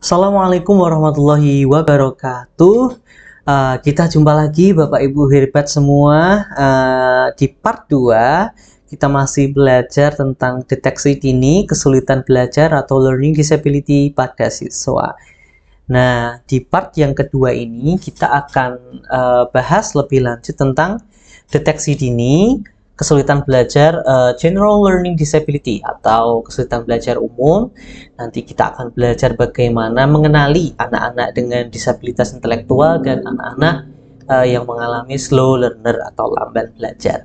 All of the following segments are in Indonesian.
Assalamualaikum warahmatullahi wabarakatuh. Uh, kita jumpa lagi Bapak Ibu hebat semua uh, di part 2 kita masih belajar tentang deteksi dini kesulitan belajar atau learning disability pada siswa. Nah, di part yang kedua ini kita akan uh, bahas lebih lanjut tentang deteksi dini kesulitan belajar uh, general learning disability atau kesulitan belajar umum. Nanti kita akan belajar bagaimana mengenali anak-anak dengan disabilitas intelektual dan anak-anak uh, yang mengalami slow learner atau lamban belajar.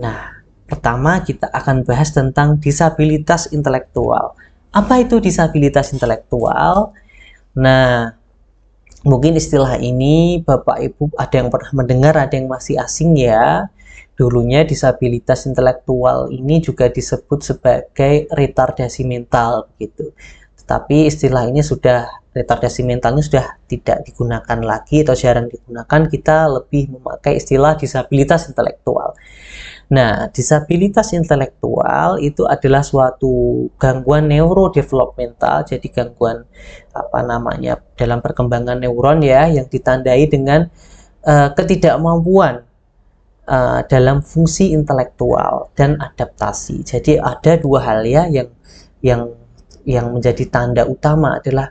Nah, pertama kita akan bahas tentang disabilitas intelektual. Apa itu disabilitas intelektual? Nah, mungkin istilah ini Bapak Ibu ada yang pernah mendengar, ada yang masih asing ya. Dulunya disabilitas intelektual ini juga disebut sebagai retardasi mental begitu. Tetapi istilah ini sudah retardasi mentalnya sudah tidak digunakan lagi atau jarang digunakan, kita lebih memakai istilah disabilitas intelektual. Nah, disabilitas intelektual itu adalah suatu gangguan neurodevelopmental, jadi gangguan apa namanya dalam perkembangan neuron ya yang ditandai dengan uh, ketidakmampuan Eh, dalam fungsi intelektual dan adaptasi. Jadi ada dua hal ya yang yang yang menjadi tanda utama adalah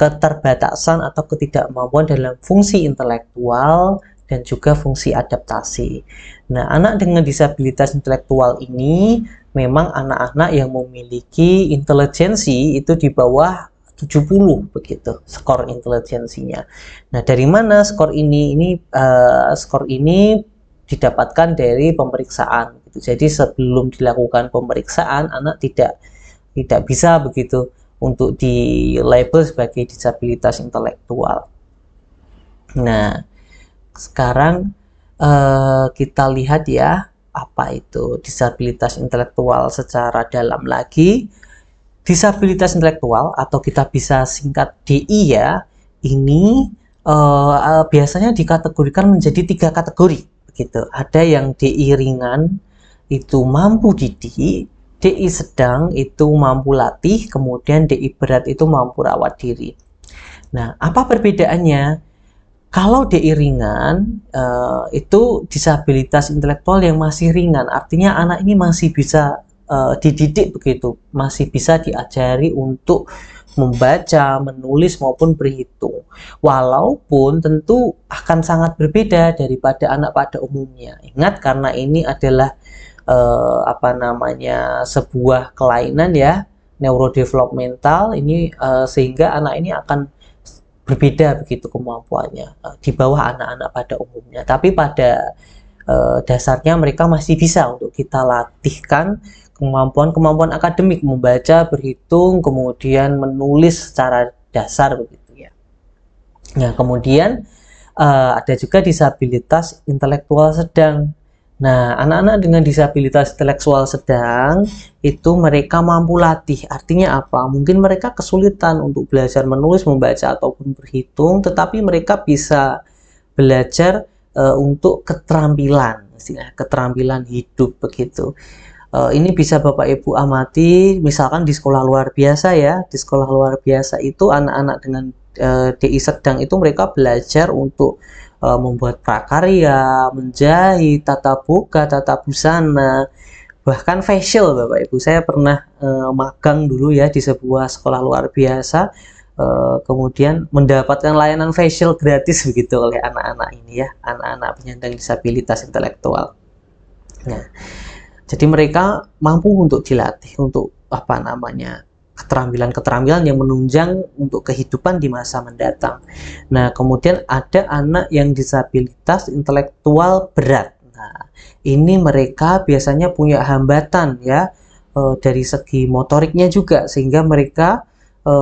keterbatasan atau ketidakmampuan dalam fungsi intelektual dan juga fungsi adaptasi. Nah, anak dengan disabilitas intelektual ini memang anak-anak yang memiliki intelijensi itu di bawah 70 begitu skor intelijensinya. Nah, dari mana skor ini ini uh, skor ini didapatkan dari pemeriksaan. Gitu. Jadi sebelum dilakukan pemeriksaan anak tidak tidak bisa begitu untuk di label sebagai disabilitas intelektual. Nah, sekarang eh, kita lihat ya apa itu disabilitas intelektual secara dalam lagi. Disabilitas intelektual atau kita bisa singkat DI ya, ini eh, eh, biasanya dikategorikan menjadi tiga kategori gitu. Ada yang DI ringan itu mampu didik, DI sedang itu mampu latih, kemudian DI berat itu mampu rawat diri. Nah, apa perbedaannya? Kalau DI ringan, uh, itu disabilitas intelektual yang masih ringan, artinya anak ini masih bisa uh, dididik begitu, masih bisa diajari untuk membaca, menulis maupun berhitung. Walaupun tentu akan sangat berbeda daripada anak pada umumnya. Ingat karena ini adalah eh, apa namanya sebuah kelainan ya neurodevelopmental ini eh, sehingga anak ini akan berbeda begitu kemampuannya eh, di bawah anak-anak pada umumnya. Tapi pada eh, dasarnya mereka masih bisa untuk kita latihkan kemampuan-kemampuan akademik membaca, berhitung, kemudian menulis secara dasar begitu ya. Nah, kemudian uh, ada juga disabilitas intelektual sedang. Nah, anak-anak dengan disabilitas intelektual sedang itu mereka mampu latih. Artinya apa? Mungkin mereka kesulitan untuk belajar menulis, membaca ataupun berhitung, tetapi mereka bisa belajar uh, untuk keterampilan, keterampilan hidup begitu. Eh, ini bisa Bapak Ibu amati misalkan di sekolah luar biasa ya di sekolah luar biasa itu anak-anak dengan uh, eh, DI sedang itu mereka belajar untuk eh, membuat prakarya menjahit tata buka tata busana bahkan facial Bapak Ibu saya pernah magang dulu ya di sebuah sekolah luar biasa kemudian mendapatkan layanan facial gratis begitu oleh anak-anak ini ya anak-anak penyandang disabilitas intelektual. Nah, jadi mereka mampu untuk dilatih untuk apa namanya keterampilan-keterampilan yang menunjang untuk kehidupan di masa mendatang. Nah, kemudian ada anak yang disabilitas intelektual berat. Nah, ini mereka biasanya punya hambatan ya e, dari segi motoriknya juga sehingga mereka e,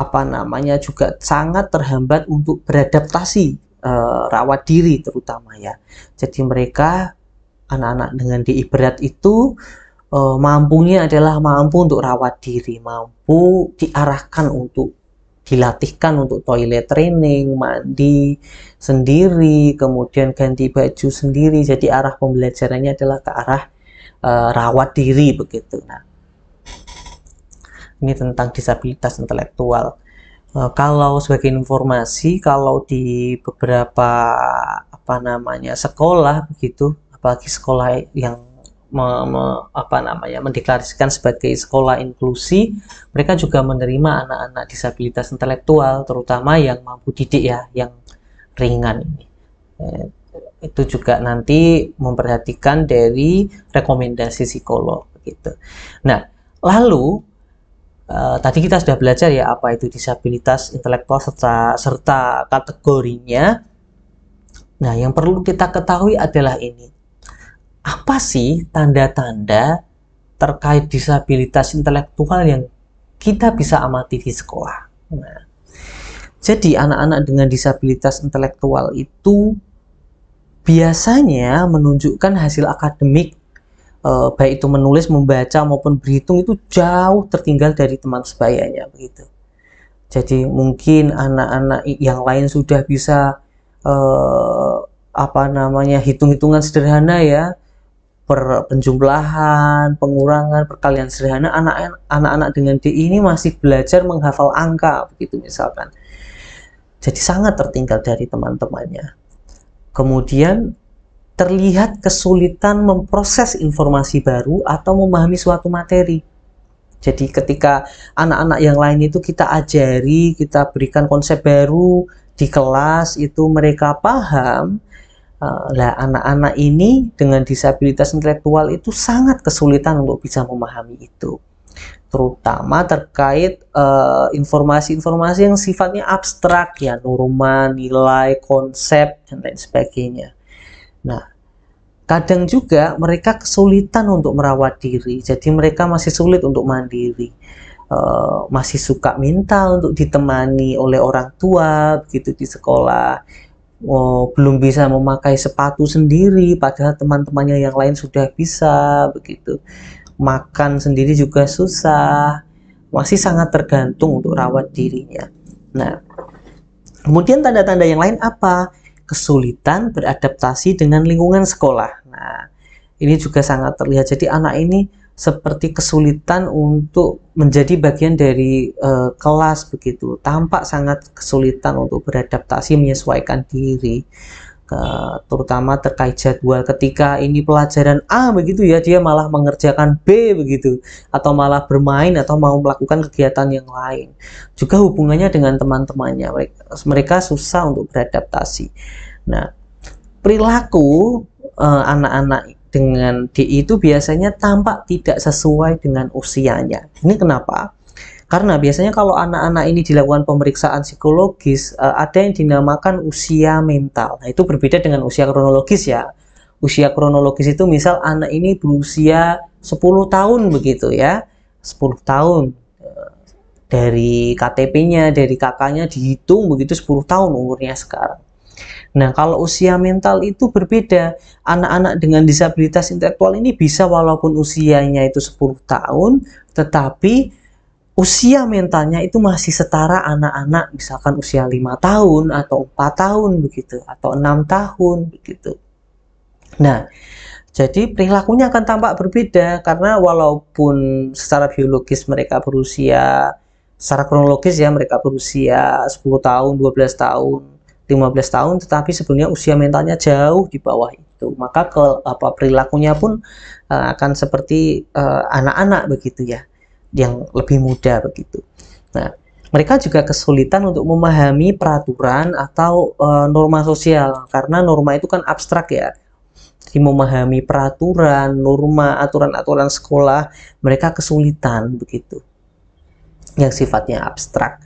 apa namanya juga sangat terhambat untuk beradaptasi eh, rawat diri terutama ya. Jadi mereka anak-anak dengan DI berat itu uh, mampunya adalah mampu untuk rawat diri, mampu diarahkan untuk dilatihkan untuk toilet training, mandi sendiri, kemudian ganti baju sendiri. Jadi arah pembelajarannya adalah ke arah uh, rawat diri begitu. Nah, ini tentang disabilitas intelektual. Uh, kalau sebagai informasi, kalau di beberapa apa namanya sekolah begitu bagi sekolah yang me, me, apa namanya mendeklarasikan sebagai sekolah inklusi mereka juga menerima anak-anak disabilitas intelektual terutama yang mampu didik ya yang ringan ini eh, itu juga nanti memperhatikan dari rekomendasi psikolog gitu nah lalu Uh, tadi kita sudah belajar ya apa itu disabilitas intelektual serta serta kategorinya Nah, yang perlu kita ketahui adalah ini apa sih tanda-tanda terkait disabilitas intelektual yang kita bisa amati di sekolah. Nah, jadi anak-anak dengan disabilitas intelektual itu biasanya menunjukkan hasil akademik eh, baik itu menulis, membaca maupun berhitung itu jauh tertinggal dari teman sebayanya begitu. Jadi mungkin anak-anak yang lain sudah bisa eh, apa namanya hitung-hitungan sederhana ya, per penjumlahan, pengurangan, perkalian sederhana anak-anak dengan DI ini masih belajar menghafal angka begitu misalkan. Jadi sangat tertinggal dari teman-temannya. Kemudian terlihat kesulitan memproses informasi baru atau memahami suatu materi. Jadi ketika anak-anak yang lain itu kita ajari, kita berikan konsep baru di kelas itu mereka paham, Eh, lah anak-anak ini dengan disabilitas intelektual itu sangat kesulitan untuk bisa memahami itu terutama terkait eh, informasi-informasi uh, yang sifatnya abstrak ya norma, nilai, konsep dan lain sebagainya. Nah, kadang juga mereka kesulitan untuk merawat diri, jadi mereka masih sulit untuk mandiri, uh, masih suka minta untuk ditemani oleh orang tua begitu di sekolah oh, belum bisa memakai sepatu sendiri padahal teman-temannya yang lain sudah bisa begitu makan sendiri juga susah masih sangat tergantung untuk rawat dirinya nah kemudian tanda-tanda yang lain apa kesulitan beradaptasi dengan lingkungan sekolah nah ini juga sangat terlihat jadi anak ini seperti kesulitan untuk menjadi bagian dari uh, kelas begitu. Tampak sangat kesulitan untuk beradaptasi menyesuaikan diri. Ke, terutama terkait jadwal ketika ini pelajaran A begitu ya dia malah mengerjakan B begitu atau malah bermain atau mau melakukan kegiatan yang lain juga hubungannya dengan teman-temannya mereka, mereka susah untuk beradaptasi nah perilaku eh, anak-anak dengan DI itu biasanya tampak tidak sesuai dengan usianya. Ini kenapa? Karena biasanya kalau anak-anak ini dilakukan pemeriksaan psikologis, eh, ada yang dinamakan usia mental. Nah, itu berbeda dengan usia kronologis ya. Usia kronologis itu misal anak ini berusia 10 tahun begitu ya. 10 tahun eh, dari KTP-nya, dari kakaknya dihitung begitu 10 tahun umurnya sekarang. Nah, kalau usia mental itu berbeda. Anak-anak dengan disabilitas intelektual ini bisa walaupun usianya itu 10 tahun, tetapi usia mentalnya itu masih setara anak-anak misalkan usia 5 tahun atau 4 tahun begitu atau 6 tahun begitu. Nah, jadi perilakunya akan tampak berbeda karena walaupun secara biologis mereka berusia secara kronologis ya mereka berusia 10 tahun, 12 tahun, 15 tahun tetapi sebelumnya usia mentalnya jauh di bawah itu maka ke apa perilakunya pun uh, akan seperti eh, anak-anak uh, begitu ya yang lebih muda begitu nah mereka juga kesulitan untuk memahami peraturan atau uh, norma sosial karena norma itu kan abstrak ya jadi memahami peraturan norma aturan-aturan sekolah mereka kesulitan begitu yang sifatnya abstrak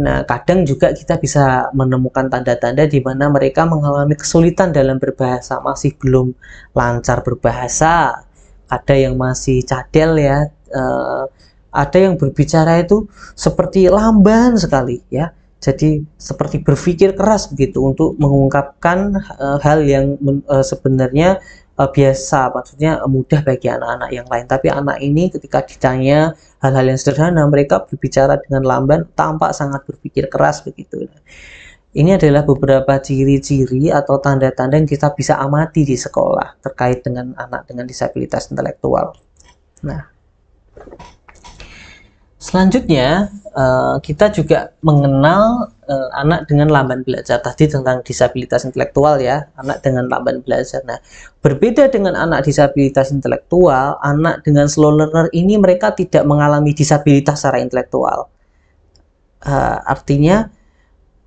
Nah, kadang juga kita bisa menemukan tanda-tanda di mana mereka mengalami kesulitan dalam berbahasa, masih belum lancar berbahasa. Ada yang masih cadel ya, uh, ada yang berbicara itu seperti lamban sekali ya. Jadi seperti berpikir keras begitu untuk mengungkapkan uh, hal yang uh, sebenarnya uh, biasa, maksudnya eh, mudah bagi anak-anak yang lain. Tapi anak ini ketika ditanya hal-hal yang sederhana, mereka berbicara dengan lamban, tampak sangat berpikir keras begitu. Ini adalah beberapa ciri-ciri atau tanda-tanda yang kita bisa amati di sekolah terkait dengan anak dengan disabilitas intelektual. Nah, Selanjutnya, eh, kita juga mengenal eh, anak dengan lamban belajar tadi tentang disabilitas intelektual ya, anak dengan lamban belajar. Nah, berbeda dengan anak disabilitas intelektual, anak dengan slow learner ini mereka tidak mengalami disabilitas secara intelektual. Eh, artinya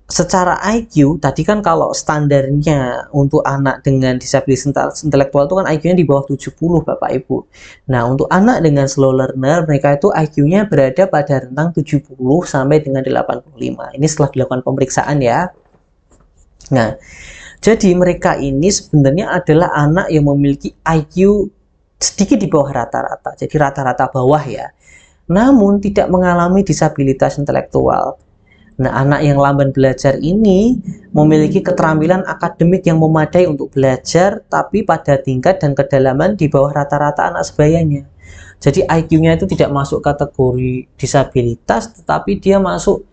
secara IQ tadi kan kalau standarnya untuk anak dengan disabilitas intelektual itu kan IQ-nya di bawah 70 Bapak Ibu. Nah, untuk anak dengan slow learner mereka itu IQ-nya berada pada rentang 70 sampai dengan 85. Ini setelah dilakukan pemeriksaan ya. Nah, jadi mereka ini sebenarnya adalah anak yang memiliki IQ sedikit di bawah rata-rata. Jadi rata-rata bawah ya. Namun tidak mengalami disabilitas intelektual Nah, anak yang lamban belajar ini memiliki hmm. keterampilan akademik yang memadai untuk belajar, tapi pada tingkat dan kedalaman di bawah rata-rata anak sebayanya. Jadi IQ-nya itu tidak masuk kategori disabilitas, tetapi dia masuk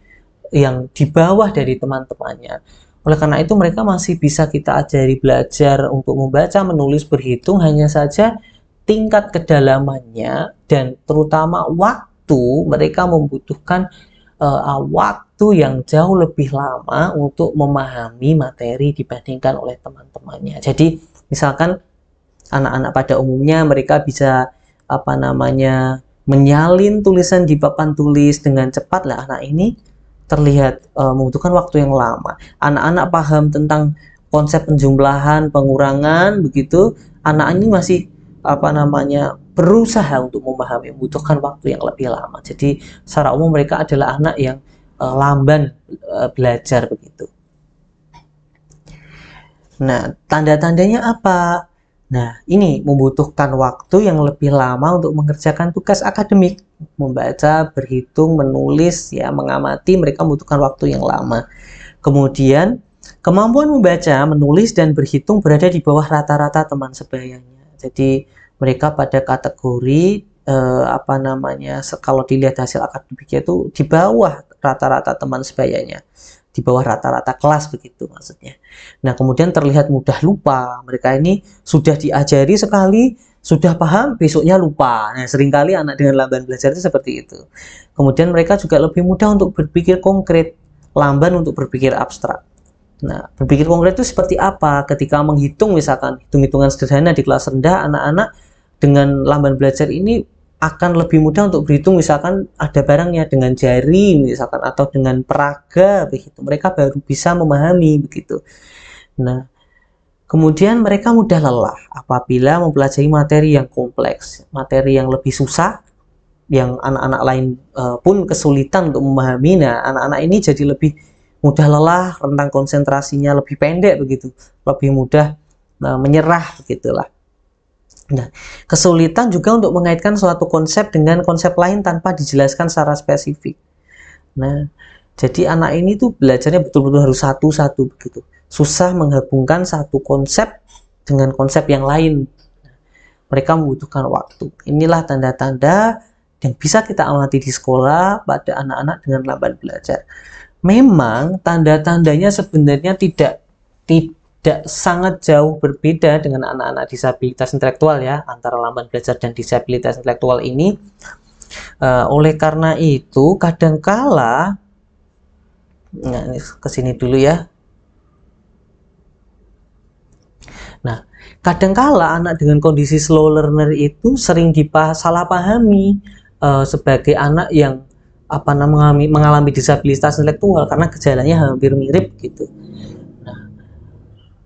yang di bawah dari teman-temannya. Oleh karena itu mereka masih bisa kita ajari belajar untuk membaca, menulis, berhitung, hanya saja tingkat kedalamannya dan terutama waktu mereka membutuhkan uh, waktu yang jauh lebih lama untuk memahami materi dibandingkan oleh teman-temannya. Jadi misalkan anak-anak pada umumnya mereka bisa apa namanya menyalin tulisan di papan tulis dengan cepat lah anak ini terlihat e, membutuhkan waktu yang lama. Anak-anak paham tentang konsep penjumlahan, pengurangan begitu. Anak ini masih apa namanya berusaha untuk memahami membutuhkan waktu yang lebih lama. Jadi secara umum mereka adalah anak yang uh, lamban uh, belajar begitu. Nah, tanda-tandanya apa? Nah, ini membutuhkan waktu yang lebih lama untuk mengerjakan tugas akademik, membaca, berhitung, menulis, ya, mengamati, mereka membutuhkan waktu yang lama. Kemudian, kemampuan membaca, menulis, dan berhitung berada di bawah rata-rata teman sebayanya. Jadi, mereka pada kategori eh, apa namanya kalau dilihat hasil akademiknya itu di bawah rata-rata teman sebayanya di bawah rata-rata kelas begitu maksudnya. Nah kemudian terlihat mudah lupa mereka ini sudah diajari sekali sudah paham besoknya lupa. Nah seringkali anak dengan lamban belajar itu seperti itu. Kemudian mereka juga lebih mudah untuk berpikir konkret, lamban untuk berpikir abstrak. Nah, berpikir konkret itu seperti apa? Ketika menghitung misalkan hitung-hitungan sederhana di kelas rendah, anak-anak dengan lamban belajar ini akan lebih mudah untuk berhitung misalkan ada barangnya dengan jari misalkan atau dengan peraga begitu mereka baru bisa memahami begitu nah kemudian mereka mudah lelah apabila mempelajari materi yang kompleks materi yang lebih susah yang anak-anak lain uh, pun kesulitan untuk memahami nah anak-anak ini jadi lebih mudah lelah rentang konsentrasinya lebih pendek begitu lebih mudah uh, menyerah begitulah Nah, kesulitan juga untuk mengaitkan suatu konsep dengan konsep lain tanpa dijelaskan secara spesifik. Nah, jadi anak ini tuh belajarnya betul-betul harus satu-satu begitu. Susah menghubungkan satu konsep dengan konsep yang lain. Mereka membutuhkan waktu. Inilah tanda-tanda yang bisa kita amati di sekolah pada anak-anak dengan lambat belajar. Memang tanda-tandanya sebenarnya tidak tidak tidak sangat jauh berbeda dengan anak-anak disabilitas intelektual ya antara lamban belajar dan disabilitas intelektual ini uh, oleh karena itu kadangkala nah ini kesini dulu ya nah kadangkala anak dengan kondisi slow learner itu sering salah uh, sebagai anak yang apa namanya mengalami disabilitas intelektual karena gejalanya hampir mirip gitu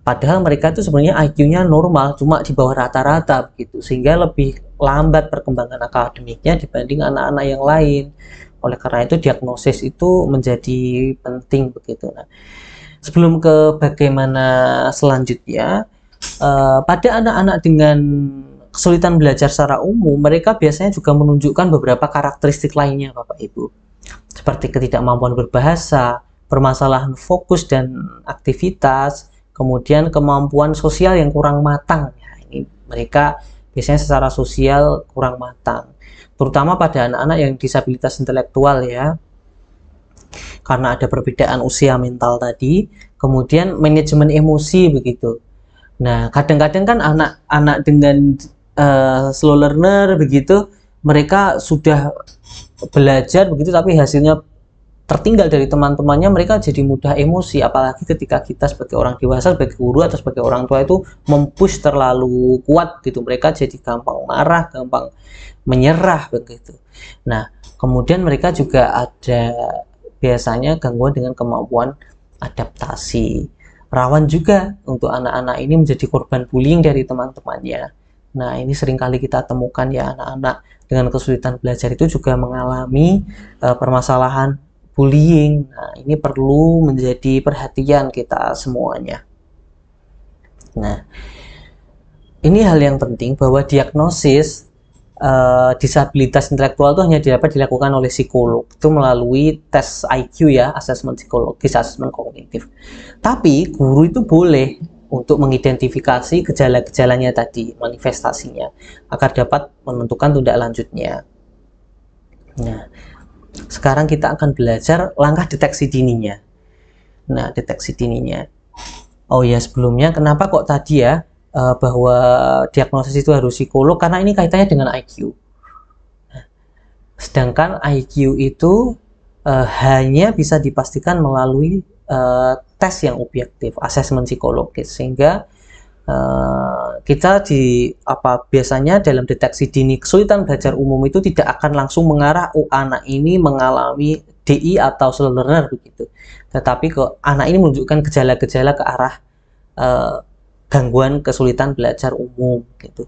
Padahal mereka itu sebenarnya IQ-nya normal, cuma di bawah rata-rata gitu, sehingga lebih lambat perkembangan akademiknya dibanding anak-anak yang lain. Oleh karena itu diagnosis itu menjadi penting begitu. Nah, sebelum ke bagaimana selanjutnya, uh, pada anak-anak dengan kesulitan belajar secara umum, mereka biasanya juga menunjukkan beberapa karakteristik lainnya, Bapak Ibu, seperti ketidakmampuan berbahasa, permasalahan fokus dan aktivitas kemudian kemampuan sosial yang kurang matang ya, ini mereka biasanya secara sosial kurang matang terutama pada anak-anak yang disabilitas intelektual ya karena ada perbedaan usia mental tadi kemudian manajemen emosi begitu nah kadang-kadang kan anak-anak dengan uh, slow learner begitu mereka sudah belajar begitu tapi hasilnya tertinggal dari teman-temannya mereka jadi mudah emosi apalagi ketika kita sebagai orang dewasa sebagai guru atau sebagai orang tua itu mempush terlalu kuat gitu mereka jadi gampang marah gampang menyerah begitu nah kemudian mereka juga ada biasanya gangguan dengan kemampuan adaptasi rawan juga untuk anak-anak ini menjadi korban bullying dari teman-temannya Nah, ini seringkali kita temukan ya anak-anak dengan kesulitan belajar itu juga mengalami uh, permasalahan bullying. Nah, ini perlu menjadi perhatian kita semuanya. Nah, ini hal yang penting bahwa diagnosis uh, disabilitas intelektual itu hanya dapat dilakukan oleh psikolog. Itu melalui tes IQ ya, asesmen psikologis, assessment kognitif. Tapi guru itu boleh untuk mengidentifikasi gejala-gejalanya tadi, manifestasinya, agar dapat menentukan tindak lanjutnya. Nah, sekarang kita akan belajar langkah deteksi dininya. Nah, deteksi dininya. Oh ya, sebelumnya kenapa kok tadi ya eh, bahwa diagnosis itu harus psikolog karena ini kaitannya dengan IQ. sedangkan IQ itu uh, hanya bisa dipastikan melalui uh, tes yang objektif, asesmen psikologis sehingga Eh, kita di apa biasanya dalam deteksi dini kesulitan belajar umum itu tidak akan langsung mengarah oh anak ini mengalami DI atau slow learner begitu. Tetapi ke anak ini menunjukkan gejala-gejala ke arah uh, gangguan kesulitan belajar umum gitu.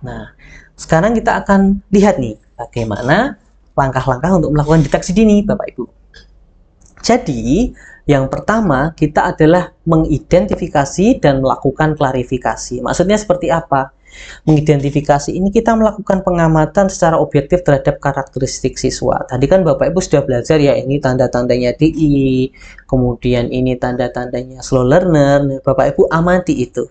Nah, sekarang kita akan lihat nih bagaimana langkah-langkah untuk melakukan deteksi dini Bapak Ibu. Jadi, yang pertama, kita adalah mengidentifikasi dan melakukan klarifikasi. Maksudnya seperti apa? Mengidentifikasi ini kita melakukan pengamatan secara objektif terhadap karakteristik siswa. Tadi kan Bapak Ibu sudah belajar ya ini tanda-tandanya DI, kemudian ini tanda-tandanya slow learner. Nah, Bapak Ibu amati itu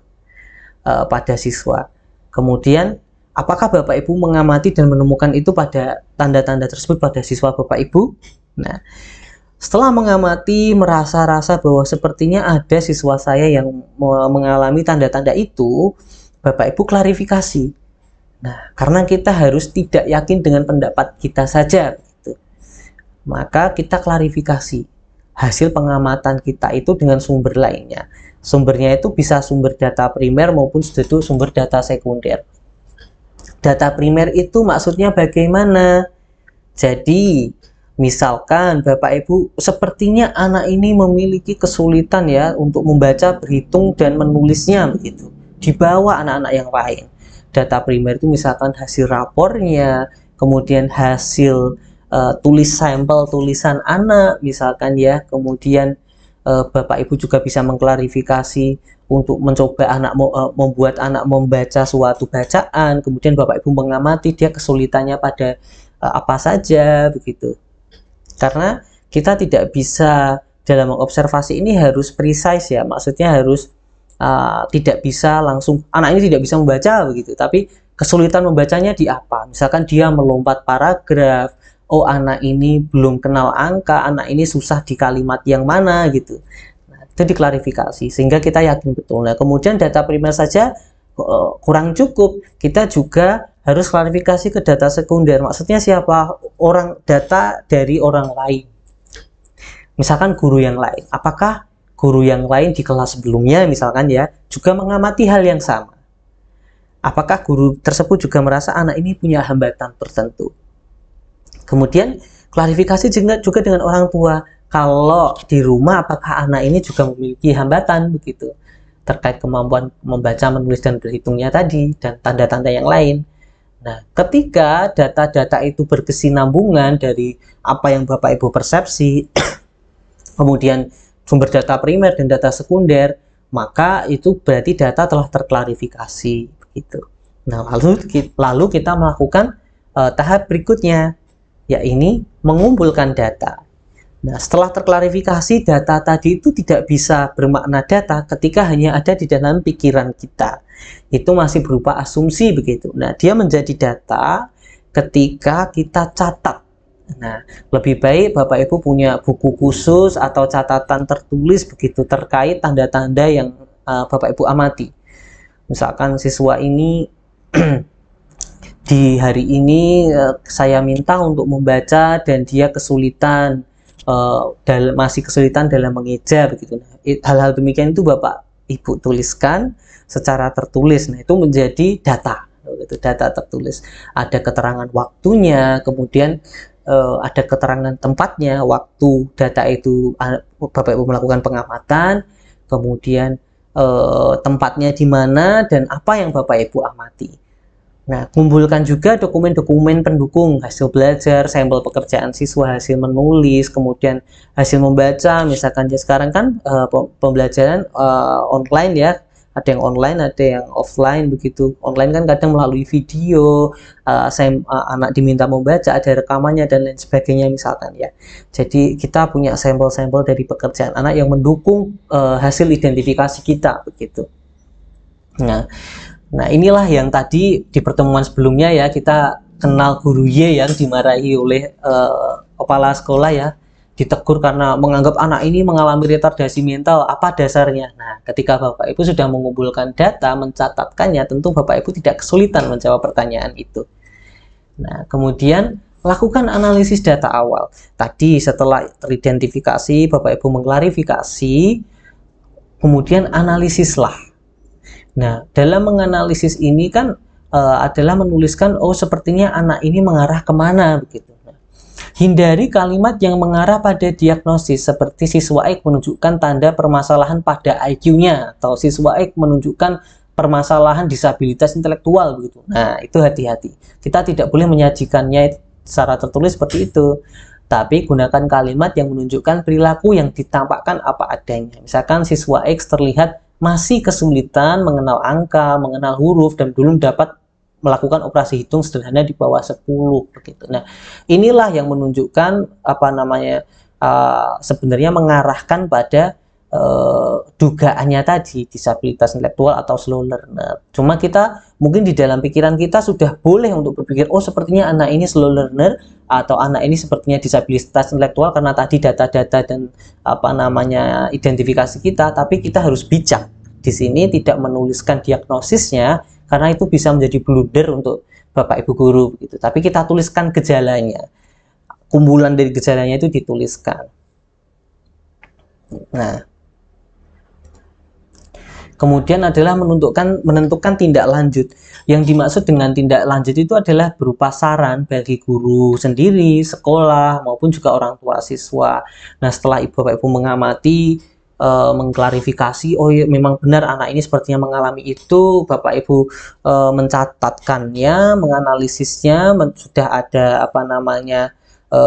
uh, pada siswa. Kemudian apakah Bapak Ibu mengamati dan menemukan itu pada tanda-tanda tersebut pada siswa Bapak Ibu? Nah, setelah mengamati, merasa-rasa bahwa sepertinya ada siswa saya yang mengalami tanda-tanda itu, Bapak Ibu klarifikasi. Nah, karena kita harus tidak yakin dengan pendapat kita saja, gitu. maka kita klarifikasi hasil pengamatan kita itu dengan sumber lainnya. Sumbernya itu bisa sumber data primer maupun sumber data sekunder. Data primer itu maksudnya bagaimana? Jadi, Misalkan Bapak Ibu sepertinya anak ini memiliki kesulitan ya untuk membaca, berhitung dan menulisnya begitu. Dibawa anak-anak yang lain. Data primer itu misalkan hasil rapornya, kemudian hasil uh, tulis sampel tulisan anak misalkan ya, kemudian uh, Bapak Ibu juga bisa mengklarifikasi untuk mencoba anak eh, membuat anak membaca suatu bacaan, kemudian Bapak Ibu mengamati dia kesulitannya pada apa saja begitu karena kita tidak bisa dalam mengobservasi ini harus precise ya maksudnya harus uh, tidak bisa langsung anak ini tidak bisa membaca begitu tapi kesulitan membacanya di apa misalkan dia melompat paragraf oh anak ini belum kenal angka anak ini susah di kalimat yang mana gitu nah, itu diklarifikasi sehingga kita yakin betul nah kemudian data primer saja uh, kurang cukup kita juga harus klarifikasi ke data sekunder. Maksudnya siapa? Orang data dari orang lain. Misalkan guru yang lain. Apakah guru yang lain di kelas sebelumnya misalkan ya juga mengamati hal yang sama? Apakah guru tersebut juga merasa anak ini punya hambatan tertentu? Kemudian klarifikasi juga, juga dengan orang tua. Kalau di rumah apakah anak ini juga memiliki hambatan begitu? terkait kemampuan membaca, menulis, dan berhitungnya tadi, dan tanda-tanda yang lain. Nah, ketika data-data itu berkesinambungan dari apa yang Bapak Ibu persepsi, kemudian sumber data primer dan data sekunder, maka itu berarti data telah terklarifikasi gitu. Nah, lalu lalu kita melakukan uh, tahap berikutnya, yaitu mengumpulkan data. Nah, setelah terklarifikasi data tadi itu tidak bisa bermakna data ketika hanya ada di dalam pikiran kita. Itu masih berupa asumsi begitu. Nah, dia menjadi data ketika kita catat. Nah, lebih baik Bapak Ibu punya buku khusus atau catatan tertulis begitu terkait tanda-tanda yang uh, Bapak Ibu amati. Misalkan siswa ini di hari ini uh, saya minta untuk membaca dan dia kesulitan Eh, dal masih kesulitan dalam mengeja begitu. Nah, hal-hal demikian itu Bapak Ibu tuliskan secara tertulis. Nah, itu menjadi data itu data tertulis. Ada keterangan waktunya, kemudian uh, ada keterangan tempatnya, waktu data itu Bapak Ibu melakukan pengamatan, kemudian uh, tempatnya di mana dan apa yang Bapak Ibu amati. Nah, kumpulkan juga dokumen-dokumen pendukung hasil belajar, sampel pekerjaan siswa, hasil menulis, kemudian hasil membaca. Misalkan ya sekarang kan uh, pembelajaran uh, online ya, ada yang online, ada yang offline begitu. Online kan kadang melalui video, uh, eh, saya, uh, anak diminta membaca, ada rekamannya dan lain sebagainya misalkan ya. Jadi kita punya sampel-sampel dari pekerjaan anak yang mendukung uh, hasil identifikasi kita begitu. Nah, Nah inilah yang tadi di pertemuan sebelumnya ya kita kenal guru Y yang dimarahi oleh uh, kepala sekolah ya ditegur karena menganggap anak ini mengalami retardasi mental apa dasarnya nah ketika bapak ibu sudah mengumpulkan data mencatatkannya tentu bapak ibu tidak kesulitan menjawab pertanyaan itu nah kemudian lakukan analisis data awal tadi setelah teridentifikasi bapak ibu mengklarifikasi kemudian analisislah Nah, dalam menganalisis ini kan e, adalah menuliskan oh sepertinya anak ini mengarah kemana begitu. Nah, hindari kalimat yang mengarah pada diagnosis seperti siswa X menunjukkan tanda permasalahan pada IQ-nya atau siswa X menunjukkan permasalahan disabilitas intelektual begitu. Nah, itu hati-hati. Kita tidak boleh menyajikannya secara tertulis seperti itu tapi gunakan kalimat yang menunjukkan perilaku yang ditampakkan apa adanya. Misalkan siswa X terlihat masih kesulitan mengenal angka, mengenal huruf, dan belum dapat melakukan operasi hitung sederhana di bawah 10 begitu. Nah, inilah yang menunjukkan apa namanya uh, sebenarnya mengarahkan pada Uh, dugaannya tadi disabilitas intelektual atau slow learner. Cuma kita mungkin di dalam pikiran kita sudah boleh untuk berpikir oh sepertinya anak ini slow learner atau anak ini sepertinya disabilitas intelektual karena tadi data-data dan apa namanya identifikasi kita, tapi kita harus bijak di sini tidak menuliskan diagnosisnya karena itu bisa menjadi blunder untuk Bapak Ibu guru gitu. Tapi kita tuliskan gejalanya. Kumpulan dari gejalanya itu dituliskan. Nah, Kemudian adalah menentukan menentukan tindak lanjut. Yang dimaksud dengan tindak lanjut itu adalah berupa saran bagi guru sendiri, sekolah maupun juga orang tua siswa. Nah, setelah ibu bapak ibu mengamati e, mengklarifikasi oh ya memang benar anak ini sepertinya mengalami itu bapak ibu e, mencatatkannya menganalisisnya men sudah ada apa namanya e,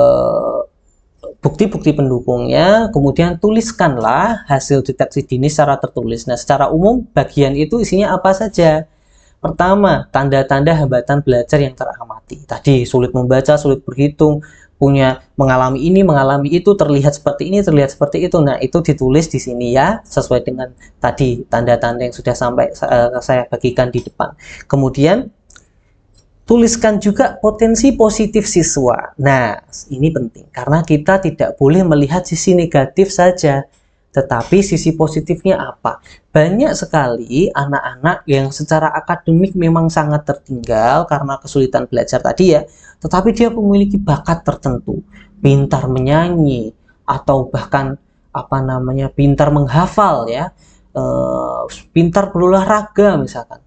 bukti-bukti pendukungnya, kemudian tuliskanlah hasil deteksi dini secara tertulis. Nah, secara umum bagian itu isinya apa saja? Pertama, tanda-tanda hambatan belajar yang teramati. Tadi sulit membaca, sulit berhitung, punya mengalami ini, mengalami itu, terlihat seperti ini, terlihat seperti itu. Nah, itu ditulis di sini ya, sesuai dengan tadi tanda-tanda yang sudah sampai uh, saya bagikan di depan. Kemudian tuliskan juga potensi positif siswa. Nah, ini penting karena kita tidak boleh melihat sisi negatif saja, tetapi sisi positifnya apa? Banyak sekali anak-anak yang secara akademik memang sangat tertinggal karena kesulitan belajar tadi ya, tetapi dia memiliki bakat tertentu, pintar menyanyi atau bahkan apa namanya, pintar menghafal ya, e, pintar berolahraga misalkan.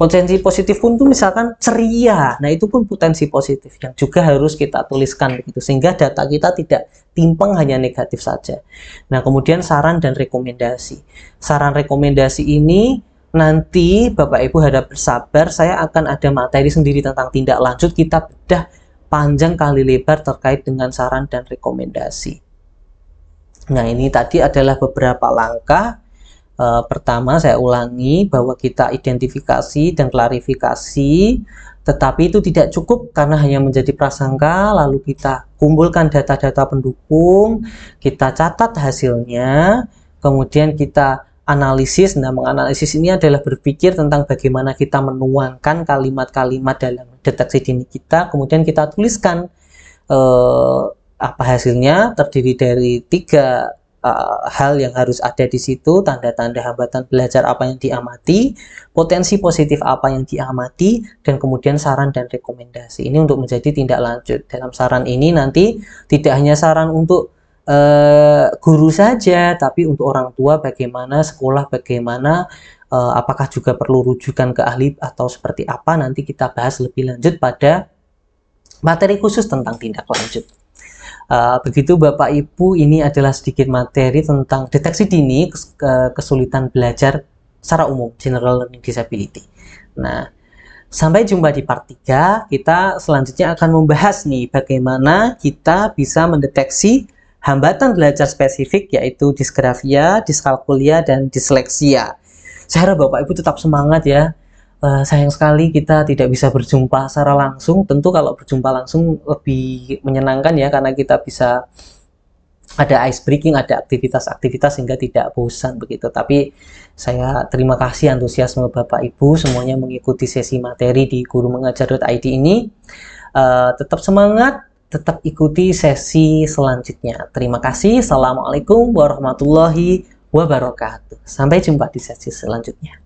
Potensi positif pun tuh misalkan ceria. Nah, itu pun potensi positif yang juga harus kita tuliskan begitu sehingga data kita tidak timpang hanya negatif saja. Nah, kemudian saran dan rekomendasi. Saran rekomendasi ini nanti Bapak Ibu harap bersabar, saya akan ada materi sendiri tentang tindak lanjut kita bedah panjang kali lebar terkait dengan saran dan rekomendasi. Nah, ini tadi adalah beberapa langkah e, pertama, saya ulangi bahwa kita identifikasi dan klarifikasi, tetapi itu tidak cukup karena hanya menjadi prasangka. Lalu, kita kumpulkan data-data pendukung, kita catat hasilnya, kemudian kita analisis. Nah, menganalisis ini adalah berpikir tentang bagaimana kita menuangkan kalimat-kalimat dalam deteksi dini kita, kemudian kita tuliskan eh, apa hasilnya, terdiri dari tiga uh, hal yang harus ada di situ, tanda-tanda hambatan belajar apa yang diamati, potensi positif apa yang diamati, dan kemudian saran dan rekomendasi. Ini untuk menjadi tindak lanjut. Dalam saran ini nanti tidak hanya saran untuk uh, guru saja, tapi untuk orang tua bagaimana, sekolah bagaimana, uh, apakah juga perlu rujukan ke ahli atau seperti apa, nanti kita bahas lebih lanjut pada materi khusus tentang tindak lanjut. Eh, begitu Bapak Ibu, ini adalah sedikit materi tentang deteksi dini eh, kesulitan belajar secara umum, general learning disability. Nah, sampai jumpa di part 3, kita selanjutnya akan membahas nih bagaimana kita bisa mendeteksi hambatan belajar spesifik yaitu disgrafia, diskalkulia, dan disleksia. Saya harap Bapak Ibu tetap semangat ya uh, sayang sekali kita tidak bisa berjumpa secara langsung. Tentu kalau berjumpa langsung lebih menyenangkan ya karena kita bisa ada ice breaking, ada aktivitas-aktivitas sehingga tidak bosan begitu. Tapi saya terima kasih antusiasme Bapak Ibu semuanya mengikuti sesi materi di Guru mengajar.id ini. Uh, tetap semangat, tetap ikuti sesi selanjutnya. Terima kasih. Assalamualaikum warahmatullahi wabarakatuh. Sampai jumpa di sesi selanjutnya.